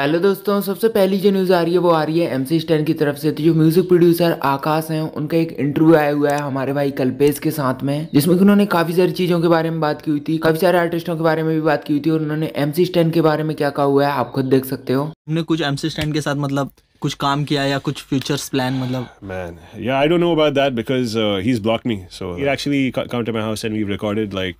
पहले दोस्तों सबसे पहली जो न्यूज़ आ रही है वो आ रही है एम सी स्टैन की तरफ से तो जो म्यूज़िक प्रोड्यूसर आकाश हैं उनका एक इंटरव्यू आया हुआ है हमारे भाई कल्पेश के साथ में जिसमें कि उन्होंने काफ़ी सारी चीज़ों के बारे में बात की हुई थी काफ़ी सारे आर्टिस्टों के बारे में भी बात की हुई थी और उन्होंने एम सी स्टैन के बारे में क्या कहा हुआ है आप खुद देख सकते हो हमने कुछ एम सी स्टैन के साथ मतलब कुछ काम किया या कुछ फ्यूचर्स प्लान मतलब man yeah I don't know about that because he is block me so he actually come to my house and we recorded like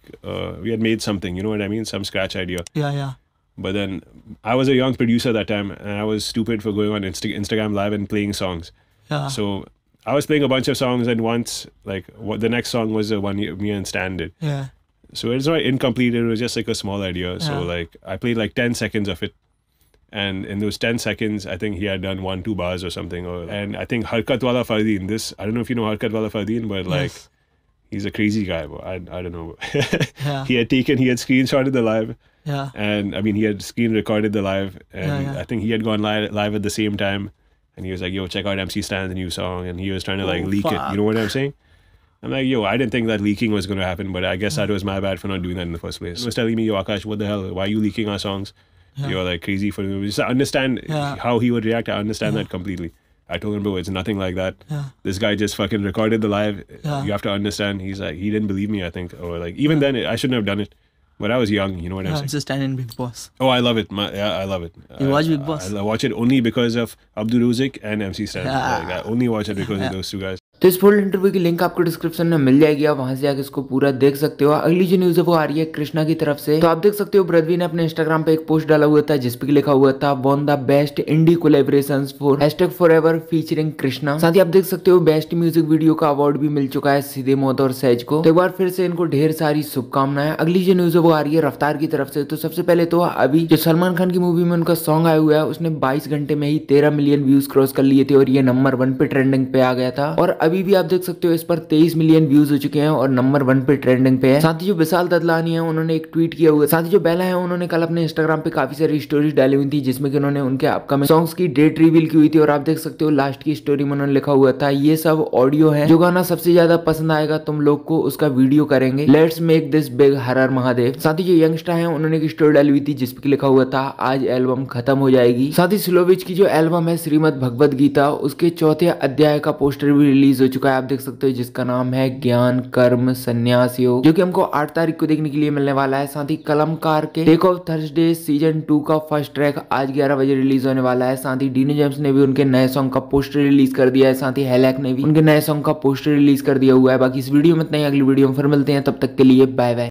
we had made something you know what I mean some scratch idea yeah yeah But then I was a young producer that time, and I was stupid for going on Insta- Instagram Live and playing songs. Yeah. So I was playing a bunch of songs, and once like what the next song was the one me and Stan did. Yeah. So it was not incomplete. It was just like a small idea. Yeah. So like I played like ten seconds of it, and in those 10 seconds i think he had done one two bars or something or, and i think harkat wala fardeen this i don't know if you know harkat wala fardeen but like yes. he's a crazy guy I, I don't know yeah. he had taken he had screenshotted the live yeah. And I mean, he had screen recorded the live, and yeah, yeah. I think he had gone live, live at the same time. And he was like, "Yo, check out MC Stan's new song," and he was trying to like oh, leak fuck. it. You know what I'm saying? I'm like, yo, I didn't think that leaking was going to happen, but I guess that was my bad for not doing that in the first place. He was telling me, yo, Akash, what the hell? Why are you leaking our songs? Yeah. You're like crazy for me. Just understand yeah. how he would react. I understand yeah. that completely. I told him, bro, it's nothing like that. This guy just fucking recorded the live. You have to understand. He's like, he didn't believe me, I think. Or like, even then, I shouldn't have done it. When I was young, you know what yeah, I'm saying? Understand in Big Boss. Oh, I love it. My, yeah, I love it. You I, watch Big Boss? I, I, watch it only because of Abdul Ruzik and MC Stan. Yeah. Like, I only watch it because of those two guys. तो इस full interview की link आपको description में मिल जाएगी आप वहां से आकर इसको पूरा देख सकते हो अगली जो न्यूज है वो आ रही है कृष्णा की तरफ से तो आप देख सकते हो ब्रदवी ने अपने इंस्टाग्राम पे एक पोस्ट डाला हुआ था जिसपे लिखा हुआ था one the best indie collaboration for hashtag for ever featuring Krishna साथ ही आप देख सकते हो बेस्ट म्यूजिक वीडियो का अवार्ड भी मिल चुका है सीधे मोद और सैज को तो एक बार फिर से इनको ढेर सारी शुभकामनाएं अगली जो न्यूज है वो आ रही है रफ्तार की तरफ से तो सबसे पहले तो अभी जो सलमान खान की मूवी में उनका सॉन्ग आया हुआ है उसने बाईस घंटे में ही तेरह मिलियन व्यूज क्रॉस कर लिए थे और ये नंबर वन पे ट्रेंडिंग पे आ गया था और अभी भी आप देख सकते हो इस पर तेईस मिलियन व्यूज हो चुके हैं और नंबर वन पे ट्रेंडिंग पे है साथ ही जो विशाल ददलानी है उन्होंने एक ट्वीट किया हुआ साथ ही जो बेला है उन्होंने कल अपने इंस्टाग्राम पे काफी सारी स्टोरी डाली हुई थी जिसमें कि उन्होंने उनके अपकमिंग सॉन्ग्स की डेट रिवील की हुई थी और आप देख सकते हो लास्ट की स्टोरी में उन्होंने लिखा हुआ था ये सब ऑडियो है जो गाना सबसे ज्यादा पसंद आएगा तुम लोग को उसका वीडियो करेंगे let's make this big Har Mahadev साथ ही जो यंगस्टर है उन्होंने एक स्टोरी डाली हुई थी जिसपे लिखा हुआ था आज एल्बम खत्म हो जाएगी साथ ही स्लोविच की जो एल्बम है श्रीमद भगवत गीता उसके चौथे अध्याय का पोस्टर भी रिलीज रिलीज हो चुका है आप देख सकते हो जिसका नाम है ज्ञान कर्म संन्यास योग जो कि हमको आठ तारीख को देखने के लिए मिलने वाला है साथ ही कलमकार के take off Thursday season two का फर्स्ट ट्रैक आज ग्यारह बजे रिलीज होने वाला है साथ ही डीनो जेम्स ने भी उनके नए सॉन्ग का पोस्टर रिलीज कर दिया है साथ ही हेलैक ने भी उनके नए सॉन्ग का पोस्टर रिलीज कर दिया हुआ है बाकी इस वीडियो में इतना ही अगली वीडियो में फिर मिलते हैं तब तक के लिए बाय बाय